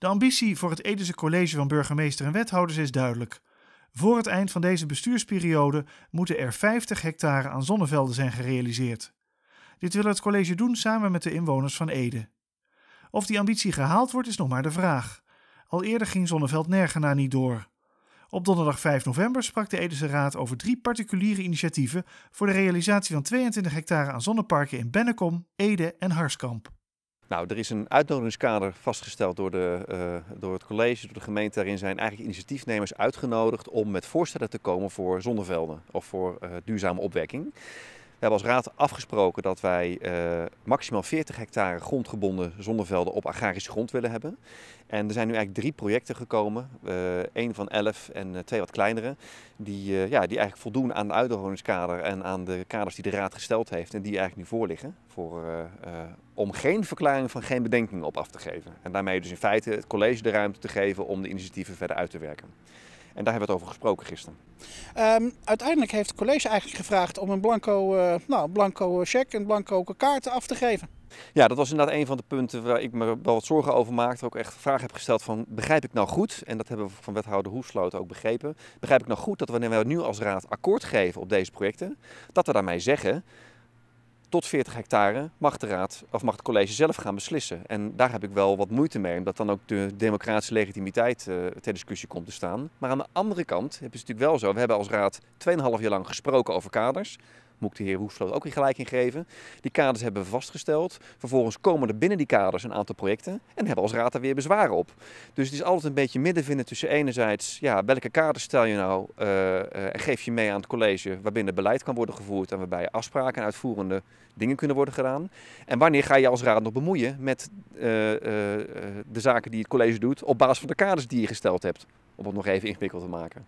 De ambitie voor het Edese College van Burgemeester en Wethouders is duidelijk. Voor het eind van deze bestuursperiode moeten er 50 hectare aan zonnevelden zijn gerealiseerd. Dit wil het college doen samen met de inwoners van Ede. Of die ambitie gehaald wordt is nog maar de vraag. Al eerder ging Zonneveld Nergena niet door. Op donderdag 5 november sprak de Edese Raad over drie particuliere initiatieven voor de realisatie van 22 hectare aan zonneparken in Bennekom, Ede en Harskamp. Nou, er is een uitnodigingskader vastgesteld door, de, eh, door het college, door de gemeente. Daarin zijn eigenlijk initiatiefnemers uitgenodigd om met voorstellen te komen voor zonnevelden of voor eh, duurzame opwekking. We hebben als raad afgesproken dat wij eh, maximaal 40 hectare grondgebonden zonnevelden op agrarische grond willen hebben. En er zijn nu eigenlijk drie projecten gekomen, eh, één van elf en eh, twee wat kleinere, die, ja, die eigenlijk voldoen aan de uitdagingskader en aan de kaders die de raad gesteld heeft en die eigenlijk nu voorliggen voor, om geen verklaring van geen bedenkingen op af te geven. En daarmee dus in feite het college de ruimte te geven om de initiatieven verder uit te werken. En daar hebben we het over gesproken gisteren. Ehm, uiteindelijk heeft het college eigenlijk gevraagd om een blanco, uh, nou, blanco cheque, een blanco kaart af te geven. Ja, dat was inderdaad een van de punten waar ik me wel wat zorgen over maakte. Ook echt vragen heb gesteld van, begrijp ik nou goed? En dat hebben we van wethouder Hoefsloot ook begrepen. Begrijp ik nou goed dat wanneer we nu als raad akkoord geven op deze projecten, dat we daarmee zeggen tot 40 hectare mag de raad of mag het college zelf gaan beslissen. En daar heb ik wel wat moeite mee, omdat dan ook de democratische legitimiteit eh, ter discussie komt te staan. Maar aan de andere kant hebben is het natuurlijk wel zo, we hebben als raad 2,5 jaar lang gesproken over kaders moet ik de heer Hoefsloot ook weer gelijk in geven. Die kaders hebben we vastgesteld. Vervolgens komen er binnen die kaders een aantal projecten en hebben als raad daar weer bezwaren op. Dus het is altijd een beetje midden vinden tussen enerzijds, ja, welke kaders stel je nou eh, eh, en geef je mee aan het college waarbinnen beleid kan worden gevoerd en waarbij afspraken en uitvoerende dingen kunnen worden gedaan. En wanneer ga je als raad nog bemoeien met eh, de zaken die het college doet op basis van de kaders die je gesteld hebt, om het nog even ingewikkeld te maken.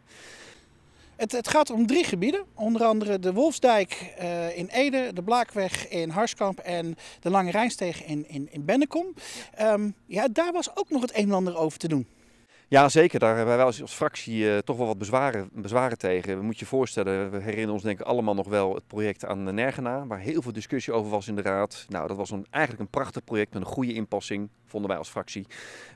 Het, het, gaat om drie gebieden. Onder andere de Wolfsdijk eh, in Ede, de Blaakweg in Harskamp en de Lange Rijnsteeg in, in, in Bennekom. Ehm, ja, daar was ook nog het een en ander over te doen. Ja, zeker. Daar hebben wij als fractie eh, toch wel wat bezwaren, bezwaren tegen. We moet je voorstellen, we herinneren ons denk ik allemaal nog wel het project aan Nergena, waar heel veel discussie over was in de raad. Nou, dat was een, eigenlijk een prachtig project met een goede inpassing, vonden wij als fractie.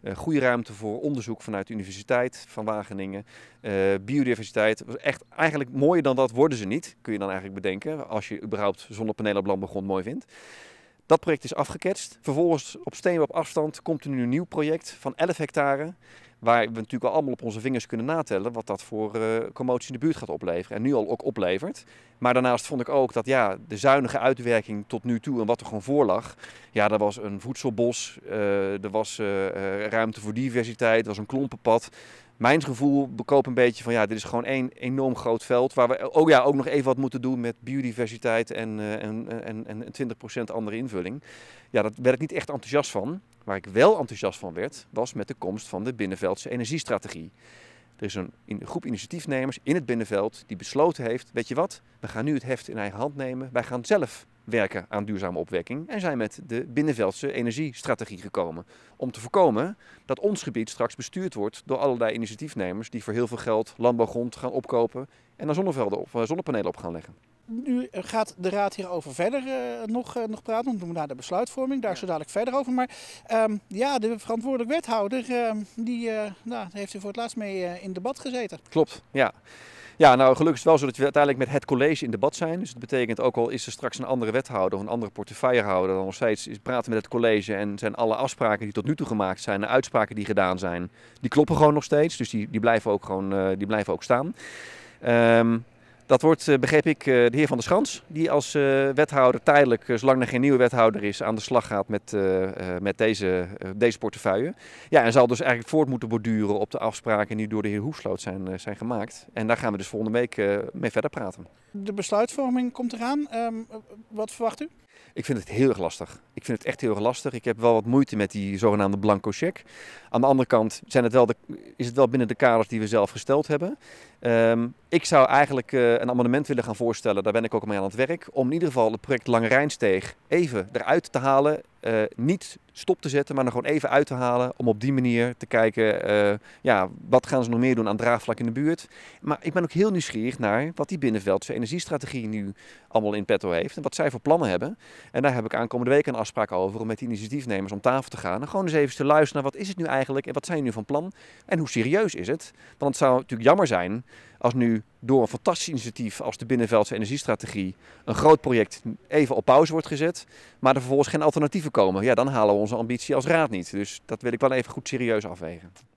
Eh, goede ruimte voor onderzoek vanuit de Universiteit van Wageningen. Uh, biodiversiteit, was echt eigenlijk mooier dan dat worden ze niet, kun je dan eigenlijk bedenken, als je überhaupt zonnepanelen op landbegrond mooi vindt. Dat project is afgeketst. Vervolgens op steen op afstand komt er nu een nieuw project van 11 hectare. Waar we natuurlijk allemaal op onze vingers kunnen natellen wat dat voor uh, eh, commotie in de buurt gaat opleveren. En nu al ook oplevert. Maar daarnaast vond ik ook dat ja, de zuinige uitwerking tot nu toe en wat er gewoon voor lag. Ja, er was een voedselbos, eh, er was eh, ruimte voor diversiteit, er was een klompenpad. Mijn gevoel bekoopt een beetje van ja, dit is gewoon één enorm groot veld. Waar we oh ja, ook nog even wat moeten doen met biodiversiteit en, en, en, en 20% andere invulling. Ja, daar werd ik niet echt enthousiast van. Waar ik wel enthousiast van werd, was met de komst van de Binnenveldse energiestrategie. Er is een, groep initiatiefnemers in het Binnenveld die besloten heeft: weet je wat, we gaan nu het heft in eigen hand nemen. Wij gaan zelf werken aan duurzame opwekking en zijn met de binnenveldse energiestrategie gekomen. Om te voorkomen dat ons gebied straks bestuurd wordt door allerlei initiatiefnemers die voor heel veel geld landbouwgrond gaan opkopen en daar of eh, zonnepanelen op gaan leggen nu eh, gaat de Raad hierover verder eh, nog, eh, nog praten. Want doen we naar de besluitvorming, daar zo dadelijk verder over. Maar ehm, ja, de verantwoordelijk wethouder, ehm, die nou, heeft er voor het laatst mee in debat gezeten. Klopt, ja. Ja, nou gelukkig is het wel zo dat we uiteindelijk met het college in debat zijn. Dus dat betekent ook al is er straks een andere wethouder of een andere portefeuillehouder, dan nog steeds is praten met het college en zijn alle afspraken die tot nu toe gemaakt zijn, de uitspraken die gedaan zijn, die kloppen gewoon nog steeds. Dus die, die blijven ook gewoon, die blijven ook staan. Um, dat wordt, eh, begreep ik, eh, de heer Van der Schans, die als eh, wethouder tijdelijk, zolang er geen nieuwe wethouder is, aan de slag gaat met, met deze, deze portefeuille. Ja, en zal dus eigenlijk voort moeten borduren op de afspraken die door de heer Hoefsloot zijn, zijn gemaakt. En daar gaan we dus volgende week mee verder praten. De besluitvorming komt eraan. Ehm, wat verwacht u? Ik vind het heel erg lastig. Ik vind het echt heel erg lastig. Ik heb wel wat moeite met die zogenaamde blanco check. Aan de andere kant zijn het wel de, is het wel binnen de kaders die we zelf gesteld hebben. Ehm, ik zou eigenlijk eh, een amendement willen gaan voorstellen. Daar ben ik ook mee aan het werk. Om in ieder geval het project Lange Rijnsteeg even eruit te halen eh, niet stop te zetten, maar dan gewoon even uit te halen. Om op die manier te kijken, eh, ja, wat gaan ze nog meer doen aan draagvlak in de buurt. Maar ik ben ook heel nieuwsgierig naar wat die binnenveldse energiestrategie nu allemaal in petto heeft. En wat zij voor plannen hebben. En daar heb ik aankomende week een afspraak over om met die initiatiefnemers om tafel te gaan. En gewoon eens even te luisteren naar wat is het nu eigenlijk en wat zijn nu van plan. En hoe serieus is het? Want het zou natuurlijk jammer zijn als nu door een fantastisch initiatief als de Binnenveldse Energiestrategie een groot project even op pauze wordt gezet, maar er vervolgens geen alternatieven komen, ja, dan halen we onze ambitie als raad niet. Dus dat wil ik wel even goed serieus afwegen.